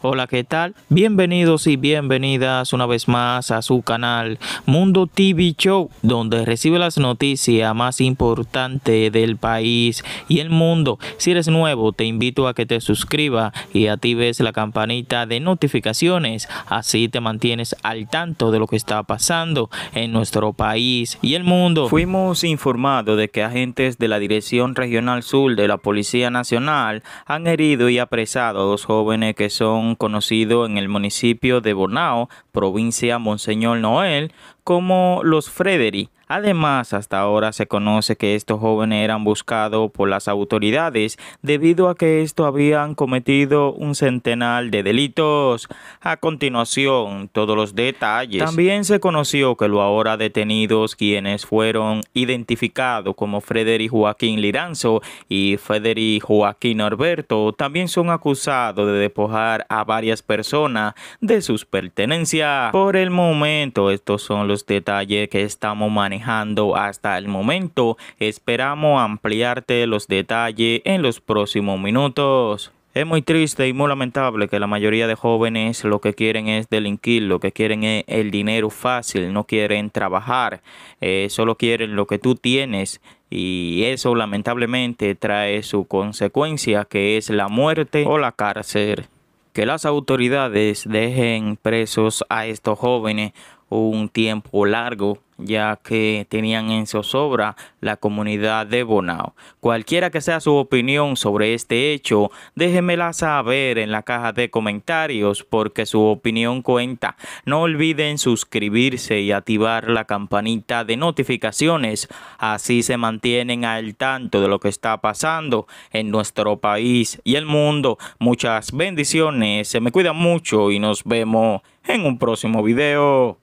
Hola, ¿qué tal? Bienvenidos y bienvenidas una vez más a su canal Mundo TV Show, donde recibe las noticias más importantes del país y el mundo. Si eres nuevo, te invito a que te suscribas y actives la campanita de notificaciones. Así te mantienes al tanto de lo que está pasando en nuestro país y el mundo. Fuimos informados de que agentes de la Dirección Regional Sur de la Policía Nacional han herido y apresado a dos jóvenes que son conocido en el municipio de Bonao, provincia Monseñor Noel, como los Frederick. Además, hasta ahora se conoce que estos jóvenes eran buscados por las autoridades debido a que estos habían cometido un centenar de delitos. A continuación, todos los detalles. También se conoció que los ahora detenidos, quienes fueron identificados como Frederick Joaquín Liranzo y Frederick Joaquín Alberto, también son acusados de despojar a varias personas de sus pertenencias. Por el momento, estos son los detalles que estamos manejando hasta el momento. Esperamos ampliarte los detalles en los próximos minutos. Es muy triste y muy lamentable que la mayoría de jóvenes lo que quieren es delinquir, lo que quieren es el dinero fácil, no quieren trabajar, eh, solo quieren lo que tú tienes y eso lamentablemente trae su consecuencia que es la muerte o la cárcel. Que las autoridades dejen presos a estos jóvenes un tiempo largo ya que tenían en zozobra la comunidad de Bonao. Cualquiera que sea su opinión sobre este hecho, déjenmela saber en la caja de comentarios porque su opinión cuenta. No olviden suscribirse y activar la campanita de notificaciones, así se mantienen al tanto de lo que está pasando en nuestro país y el mundo. Muchas bendiciones, se me cuidan mucho y nos vemos en un próximo video.